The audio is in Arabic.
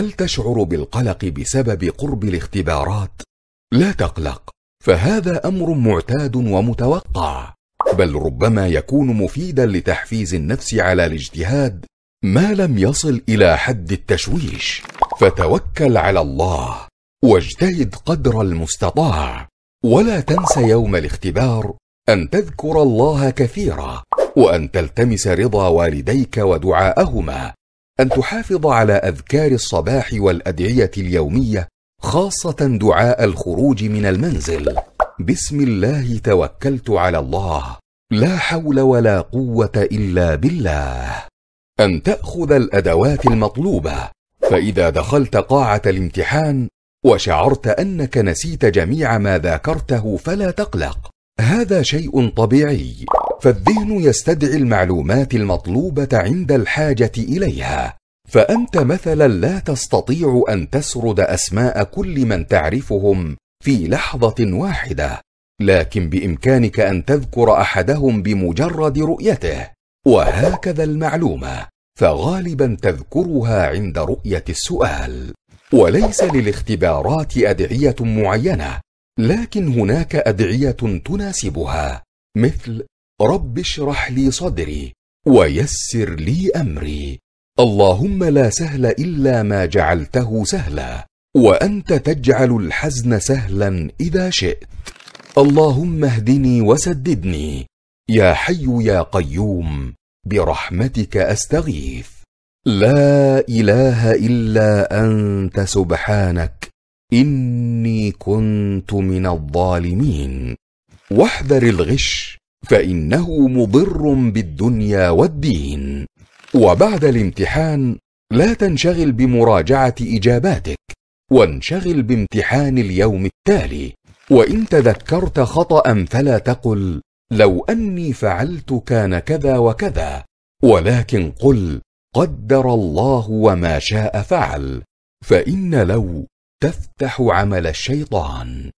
هل تشعر بالقلق بسبب قرب الاختبارات لا تقلق فهذا امر معتاد ومتوقع بل ربما يكون مفيدا لتحفيز النفس على الاجتهاد ما لم يصل الى حد التشويش فتوكل على الله واجتهد قدر المستطاع ولا تنس يوم الاختبار ان تذكر الله كثيرا وان تلتمس رضا والديك ودعاءهما ان تحافظ على اذكار الصباح والادعيه اليوميه خاصه دعاء الخروج من المنزل بسم الله توكلت على الله لا حول ولا قوه الا بالله ان تاخذ الادوات المطلوبه فاذا دخلت قاعه الامتحان وشعرت انك نسيت جميع ما ذاكرته فلا تقلق هذا شيء طبيعي فالذهن يستدعي المعلومات المطلوبه عند الحاجه اليها فانت مثلا لا تستطيع ان تسرد اسماء كل من تعرفهم في لحظه واحده لكن بامكانك ان تذكر احدهم بمجرد رؤيته وهكذا المعلومه فغالبا تذكرها عند رؤيه السؤال وليس للاختبارات ادعيه معينه لكن هناك ادعيه تناسبها مثل رب اشرح لي صدري ويسر لي امري اللهم لا سهل الا ما جعلته سهلا وانت تجعل الحزن سهلا اذا شئت اللهم اهدني وسددني يا حي يا قيوم برحمتك استغيث لا اله الا انت سبحانك اني كنت من الظالمين واحذر الغش فانه مضر بالدنيا والدين وبعد الامتحان لا تنشغل بمراجعه اجاباتك وانشغل بامتحان اليوم التالي وان تذكرت خطا فلا تقل لو اني فعلت كان كذا وكذا ولكن قل قدر الله وما شاء فعل فان لو تفتح عمل الشيطان